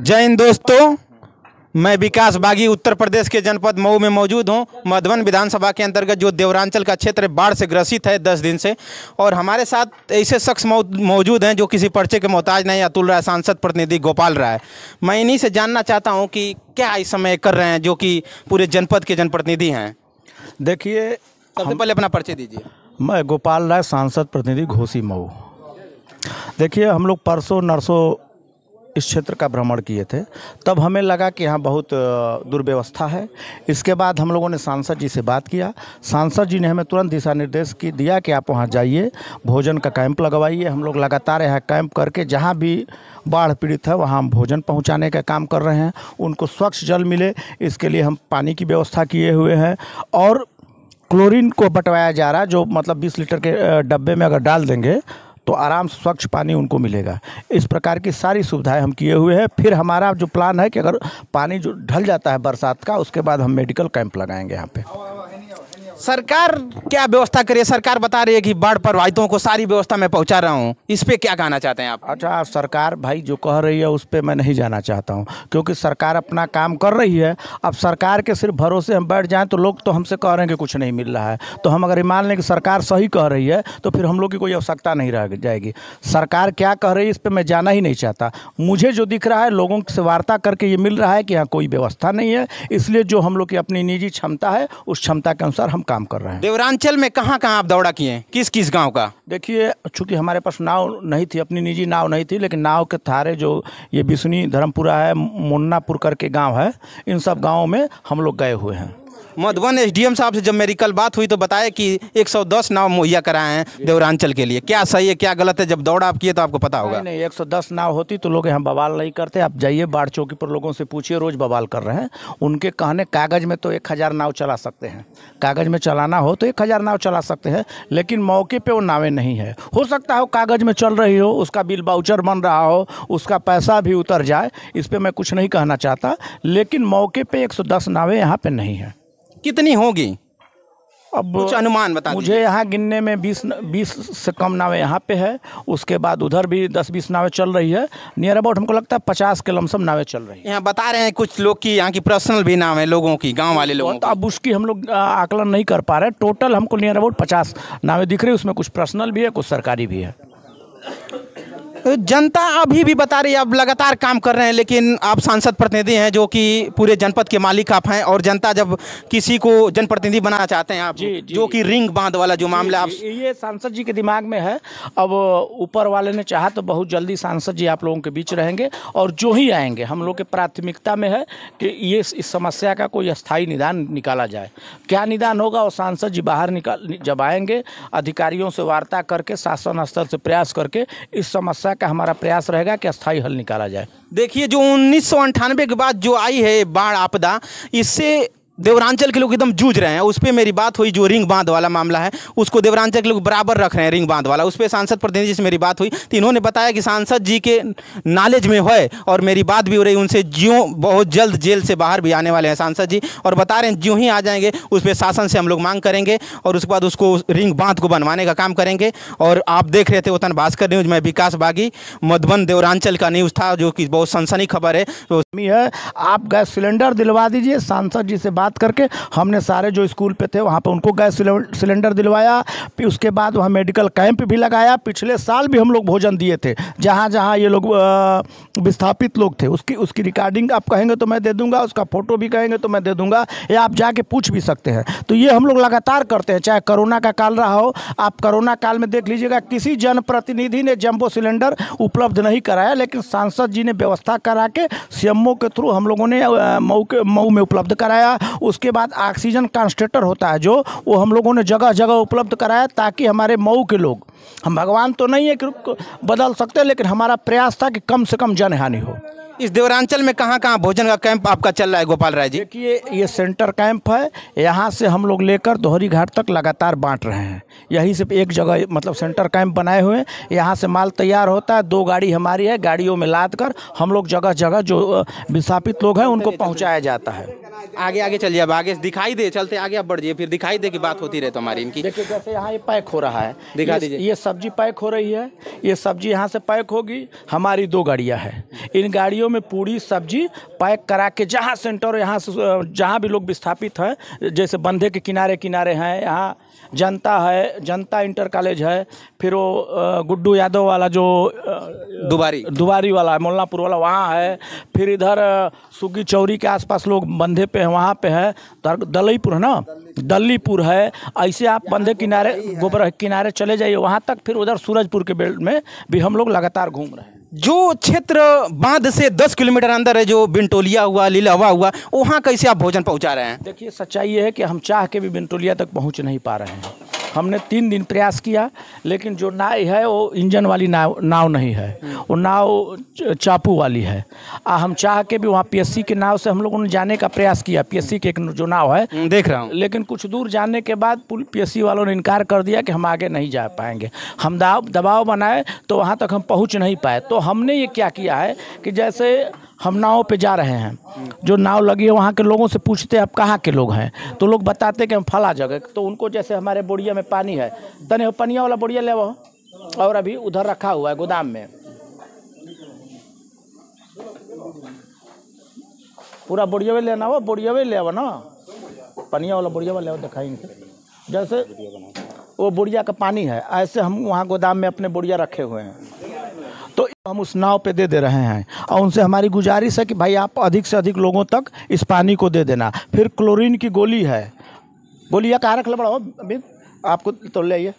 जय हिंद दोस्तों मैं विकास बागी उत्तर प्रदेश के जनपद मऊ में मौजूद हूं मधुबन विधानसभा के अंतर्गत जो देवरांचल का क्षेत्र बाढ़ से ग्रसित है दस दिन से और हमारे साथ ऐसे शख्स मौजूद हैं जो किसी पर्चे के मोहताज नहीं अतुल राय सांसद प्रतिनिधि गोपाल राय मैं इन्हीं से जानना चाहता हूं कि क्या इस समय कर रहे हैं जो कि पूरे जनपद के जनप्रतिनिधि हैं देखिए सबसे पहले अपना परिचय दीजिए मैं गोपाल राय सांसद प्रतिनिधि घोसी मऊ देखिए हम लोग परसों नरसों इस क्षेत्र का भ्रमण किए थे तब हमें लगा कि यहाँ बहुत दुर्व्यवस्था है इसके बाद हम लोगों ने सांसद जी से बात किया सांसद जी ने हमें तुरंत दिशा निर्देश की दिया कि आप वहाँ जाइए भोजन का कैंप लगवाइए हम लोग लगातार यहाँ कैंप करके जहाँ भी बाढ़ पीड़ित है वहाँ हम भोजन पहुँचाने का काम कर रहे हैं उनको स्वच्छ जल मिले इसके लिए हम पानी की व्यवस्था किए हुए हैं और क्लोरिन को बटवाया जा रहा है जो मतलब बीस लीटर के डब्बे में अगर डाल देंगे तो आराम से स्वच्छ पानी उनको मिलेगा इस प्रकार की सारी सुविधाएं हम किए हुए हैं फिर हमारा जो प्लान है कि अगर पानी जो ढल जाता है बरसात का उसके बाद हम मेडिकल कैंप लगाएंगे यहाँ पर सरकार क्या व्यवस्था करिए सरकार बता रही है कि बाढ़ प्रभावितों को सारी व्यवस्था मैं पहुंचा रहा हूं इस पर क्या कहना चाहते हैं आप अच्छा सरकार भाई जो कह रही है उस पर मैं नहीं जाना चाहता हूं क्योंकि सरकार अपना काम कर रही है अब सरकार के सिर्फ भरोसे हम बैठ जाएं तो लोग तो हमसे कह रहे हैं कि कुछ नहीं मिल रहा है तो हम अगर मान लें कि सरकार सही कह रही है तो फिर हम लोग की कोई आवश्यकता नहीं रह जाएगी सरकार क्या कह रही है इस पर मैं जाना ही नहीं चाहता मुझे जो दिख रहा है लोगों से वार्ता करके ये मिल रहा है कि यहाँ कोई व्यवस्था नहीं है इसलिए जो हम लोग की अपनी निजी क्षमता है उस क्षमता के अनुसार हम काम कर रहे हैं देवरांचल में कहाँ कहाँ आप दौड़ा किए हैं किस किस गांव का देखिए चूंकि हमारे पास नाव नहीं थी अपनी निजी नाव नहीं थी लेकिन नाव के थारे जो ये बिस्नी धर्मपुरा है मुन्नापुर करके गाँव है इन सब गाँव में हम लोग गए हुए हैं मधुबन एसडीएम साहब से जब मेरी कल बात हुई तो बताया कि 110 नाव मुहैया कराए हैं देवरांचल के लिए क्या सही है क्या गलत है जब दौड़ आप किए तो आपको पता होगा नहीं, सौ दस नाव होती तो लोग यहाँ बवाल नहीं करते आप जाइए बाढ़ चौकी पर लोगों से पूछिए रोज बवाल कर रहे हैं उनके कहने कागज में तो एक नाव चला सकते हैं कागज में चलाना हो तो एक नाव चला सकते हैं लेकिन मौके पर वो नावें नहीं है हो सकता हो कागज में चल रही हो उसका बिल बाउचर बन रहा हो उसका पैसा भी उतर जाए इस पर मैं कुछ नहीं कहना चाहता लेकिन मौके पे 110 नावें यहाँ पे नहीं है कितनी होगी अब कुछ अनुमान बता मुझे यहाँ गिनने में बीस बीस से कम नावें यहाँ पे है उसके बाद उधर भी दस बीस नावें चल रही है नियर अबाउट हमको लगता है पचास के लमसम नावें चल रही है यहाँ बता रहे हैं कुछ लोग की यहाँ की पर्सनल भी नाव है लोगों की गांव वाले लोगों तो अब उसकी हम लोग आकलन नहीं कर पा रहे टोटल हमको नियर अबाउट पचास नावें दिख रही है उसमें कुछ पर्सनल भी है कुछ सरकारी भी है जनता अभी भी बता रही है आप लगातार काम कर रहे हैं लेकिन आप सांसद प्रतिनिधि हैं जो कि पूरे जनपद के मालिक आप हैं और जनता जब किसी को जनप्रतिनिधि बनाना चाहते हैं आप जी, जी, जो कि रिंग बांध वाला जो मामला आप ये सांसद जी के दिमाग में है अब ऊपर वाले ने चाहा तो बहुत जल्दी सांसद जी आप लोगों के बीच रहेंगे और जो ही आएंगे हम लोग के प्राथमिकता में है कि ये इस समस्या का कोई स्थायी निदान निकाला जाए क्या निदान होगा और सांसद जी बाहर निकाल जब आएंगे अधिकारियों से वार्ता करके शासन स्तर से प्रयास करके इस समस्या हमेशा का हमारा प्रयास रहेगा कि अस्थायी हल निकाला जाए देखिए जो उन्नीस के बाद जो आई है बाढ़ आपदा इससे देवरांचल के लोग एकदम जूझ रहे हैं उस पर मेरी बात हुई जो रिंग बांध वाला मामला है उसको देवरांचल के लोग बराबर रख रहे हैं रिंग बांध वाला उस पर सांसद प्रतिनिधि से मेरी बात हुई तो इन्होंने बताया कि सांसद जी के नॉलेज में है और मेरी बात भी हो रही उनसे जियो बहुत जल्द जेल से बाहर भी आने वाले हैं सांसद जी और बता रहे हैं ज्यों ही आ जाएंगे उस पर शासन से हम लोग मांग करेंगे और उसके बाद उसको रिंग बांध को बनवाने का काम करेंगे और आप देख रहे थे वतन भास्कर न्यूज में विकास बागी मधुबन देवरांचल का न्यूज़ था जो कि बहुत सनसनी खबर है है आप गैस सिलेंडर दिलवा दीजिए सांसद जी से बात बात करके हमने सारे जो स्कूल पे थे वहाँ पर उनको गैस सिलेंडर दिलवाया फिर उसके बाद वहाँ मेडिकल कैंप भी लगाया पिछले साल भी हम लोग भोजन दिए थे जहाँ जहाँ ये लोग विस्थापित लोग थे उसकी उसकी रिकॉर्डिंग आप कहेंगे तो मैं दे दूंगा उसका फ़ोटो भी कहेंगे तो मैं दे दूंगा या आप जाके पूछ भी सकते हैं तो ये हम लोग लगातार करते हैं चाहे कोरोना का काल रहा हो आप कोरोना काल में देख लीजिएगा किसी जनप्रतिनिधि ने जम्बो सिलेंडर उपलब्ध नहीं कराया लेकिन सांसद जी ने व्यवस्था करा के सीएमओ के थ्रू हम लोगों ने मऊ के मऊ में उपलब्ध कराया उसके बाद ऑक्सीजन कॉन्स्ट्रेटर होता है जो वो हम लोगों ने जगह जगह उपलब्ध कराया ताकि हमारे मऊ के लोग हम भगवान तो नहीं है कि बदल सकते लेकिन हमारा प्रयास था कि कम से कम जनहानि हो इस देवरांचल में कहाँ कहाँ भोजन का कैंप आपका चल रहा है गोपाल राय जी देखिए ये सेंटर कैंप है यहाँ से हम लोग लेकर दोहरी घाट तक लगातार बांट रहे हैं यही सिर्फ एक जगह मतलब सेंटर कैंप बनाए हुए हैं यहाँ से माल तैयार होता है दो गाड़ी हमारी है गाड़ियों में लाद कर हम लोग जगह जगह जो विस्थापित लोग हैं उनको पहुँचाया जाता है आगे आगे चलिए अब आगे दिखाई दे चलते आगे आप बढ़ जाइए फिर दिखाई दे की बात होती रहे तो हमारी इनकी देखिए जैसे यहाँ ये पैक हो रहा है दिखा दीजिए ये सब्जी पैक हो रही है ये सब्जी यहाँ से पैक होगी हमारी दो गाड़ियाँ हैं इन गाड़ियों में पूरी सब्जी पैक करा के जहाँ सेंटर यहाँ से जहाँ भी लोग विस्थापित हैं जैसे बंधे के किनारे किनारे हैं यहाँ जनता है जनता इंटर कॉलेज है फिर वो गुड्डू यादव वाला जो दुबारी दुबारी वाला है मोल्लापुर वाला वहाँ है फिर इधर सुग्गी चौरी के आसपास लोग बंधे पे हैं वहाँ पे है दलईपुर है ना दल्लीपुर है ऐसे आप बंधे किनारे गोबर किनारे चले जाइए वहाँ तक फिर उधर सूरजपुर के बेल्ट में भी हम लोग लगातार घूम रहे हैं जो क्षेत्र बांध से 10 किलोमीटर अंदर है जो बिंटोलिया हुआ लीलावा हुआ वहाँ कैसे आप भोजन पहुँचा रहे हैं देखिए सच्चाई ये है कि हम चाह के भी बिंटोलिया तक पहुँच नहीं पा रहे हैं हमने तीन दिन प्रयास किया लेकिन जो नाव है वो इंजन वाली नाव नाव नहीं है वो नाव चापू वाली है आ हम चाह के भी वहाँ पीएससी के नाव से हम लोगों ने जाने का प्रयास किया पीएससी के एक जो नाव है हम्म, देख रहा हूँ लेकिन कुछ दूर जाने के बाद पीएससी वालों ने इनकार कर दिया कि हम आगे नहीं जा पाएंगे हम दबाव बनाए तो वहाँ तक हम पहुँच नहीं पाए तो हमने ये क्या किया है कि जैसे हम नाव पे जा रहे हैं जो नाव लगी है वहाँ के लोगों से पूछते हैं आप कहाँ के लोग हैं तो लोग बताते कि हम फला जगह तो उनको जैसे हमारे बोड़िया में पानी है तने हो पनिया वाला बोड़िया ले वो और अभी उधर रखा हुआ है गोदाम में पूरा बोड़िया में लेना हो बोड़िया में ले आओ ना पनिया वाला बोड़िया वाला ले दिखाई जैसे वो बुढ़िया का पानी है ऐसे हम वहाँ गोदाम में अपने बुढ़िया रखे हुए हैं हम उस नाव पे दे दे रहे हैं और उनसे हमारी गुजारिश है कि भाई आप अधिक से अधिक लोगों तक इस पानी को दे देना फिर क्लोरीन की गोली है गोली या कहाँ रख लो बड़ा आपको तो ले आइए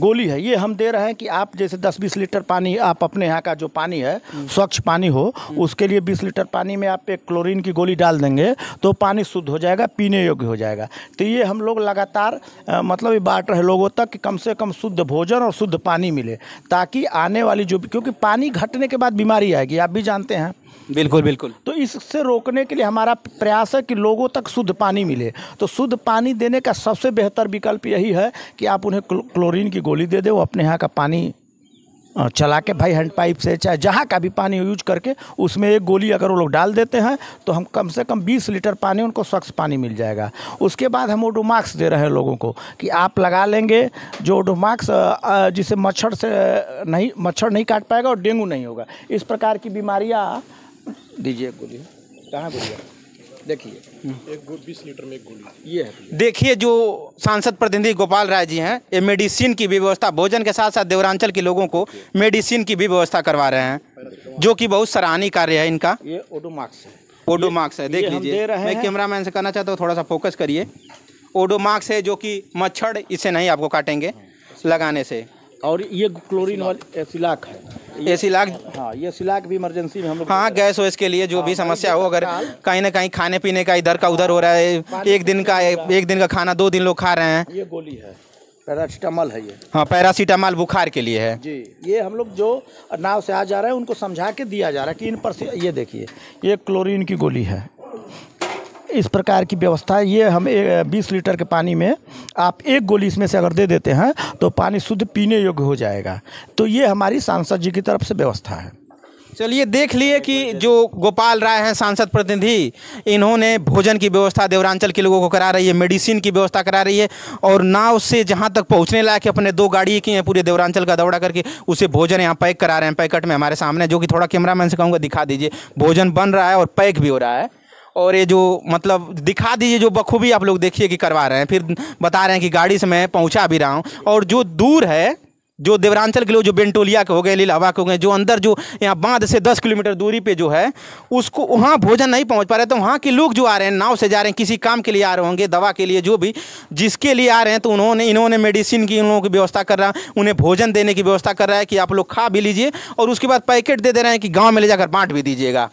गोली है ये हम दे रहे हैं कि आप जैसे 10-20 लीटर पानी आप अपने यहाँ का जो पानी है स्वच्छ पानी हो उसके लिए 20 लीटर पानी में आप एक क्लोरीन की गोली डाल देंगे तो पानी शुद्ध हो जाएगा पीने योग्य हो जाएगा तो ये हम लोग लगातार मतलब ये बांट रहे लोगों तक कि कम से कम शुद्ध भोजन और शुद्ध पानी मिले ताकि आने वाली जो क्योंकि पानी घटने के बाद बीमारी आएगी आप भी जानते हैं बिल्कुल बिल्कुल तो इससे रोकने के लिए हमारा प्रयास है कि लोगों तक शुद्ध पानी मिले तो शुद्ध पानी देने का सबसे बेहतर विकल्प यही है कि आप उन्हें क्लोरीन की गोली दे दें वो अपने यहाँ का पानी चला के भाई हैंड पाइप से चाहे जहाँ का भी पानी यूज करके उसमें एक गोली अगर वो लोग डाल देते हैं तो हम कम से कम 20 लीटर पानी उनको स्वच्छ पानी मिल जाएगा उसके बाद हम ओडोमाक्स दे रहे हैं लोगों को कि आप लगा लेंगे जो ओडोमाक्स जिसे मच्छर से नहीं मच्छर नहीं काट पाएगा और डेंगू नहीं होगा इस प्रकार की बीमारियाँ दीजिए गोली कहाँ गोलियाँ देखिए देखिए जो सांसद प्रतिनिधि गोपाल राय जी हैं ये मेडिसिन की भी व्यवस्था भोजन के साथ साथ देवरांचल के लोगों को मेडिसिन की भी व्यवस्था करवा रहे हैं जो कि बहुत सराहनीय कार्य है इनका ये ओडोमार्क्स है ओडोमाक्स है देख लीजिए मैं कैमरा मैन से कहना चाहता हूँ थोड़ा सा फोकस करिए ओडोमार्क्स है जो कि मच्छर इसे नहीं आपको काटेंगे लगाने से और ये क्लोरीन वाली एसिलाक है एसिलाक हाँ ये सिलाक भी इमरजेंसी में हम लोग हाँ गैस वैस के लिए जो भी हाँ, समस्या हो अगर कहीं ना कहीं खाने पीने का इधर का उधर हो रहा है एक दिन का एक दिन का खाना दो दिन लोग खा रहे हैं ये गोली है पैरासीटामॉल है ये हाँ पैरासीटामॉल बुखार के लिए है जी ये हम लोग जो नाव से आ जा रहे हैं उनको समझा के दिया जा रहा है कि इन पर ये देखिए ये क्लोरीन की गोली है इस प्रकार की व्यवस्था है ये हम बीस लीटर के पानी में आप एक गोली इसमें से अगर दे देते हैं तो पानी शुद्ध पीने योग्य हो जाएगा तो ये हमारी सांसद जी की तरफ से व्यवस्था है चलिए देख लिए कि जो गोपाल राय हैं सांसद प्रतिनिधि इन्होंने भोजन की व्यवस्था देवरांचल के लोगों को करा रही है मेडिसिन की व्यवस्था करा रही है और नाव से जहां तक पहुंचने लायक है अपने दो गाड़ी की हैं पूरे देवरांचल का दौड़ा करके उसे भोजन यहाँ पैक करा रहे हैं पैकेट में हमारे सामने जो कि थोड़ा मैन से कहूँगा दिखा दीजिए भोजन बन रहा है और पैक भी हो रहा है और ये जो मतलब दिखा दीजिए जो बखूबी आप लोग देखिए कि करवा रहे हैं फिर बता रहे हैं कि गाड़ी से मैं पहुँचा भी रहा हूँ और जो दूर है जो देवरांचल के लोग जो बेंटोलिया के हो गए लीलावा के हो गए जो अंदर जो यहाँ बांध से दस किलोमीटर दूरी पे जो है उसको वहाँ भोजन नहीं पहुँच पा रहे तो वहाँ के लोग जो आ रहे हैं नाव से जा रहे हैं किसी काम के लिए आ रहे होंगे दवा के लिए जो भी जिसके लिए आ रहे हैं तो उन्होंने इन्होंने मेडिसिन की उन लोगों की व्यवस्था कर रहा है उन्हें भोजन देने की व्यवस्था कर रहा है कि आप लोग खा भी लीजिए और उसके बाद पैकेट दे दे रहे हैं कि गाँव में ले जाकर बाँट भी दीजिएगा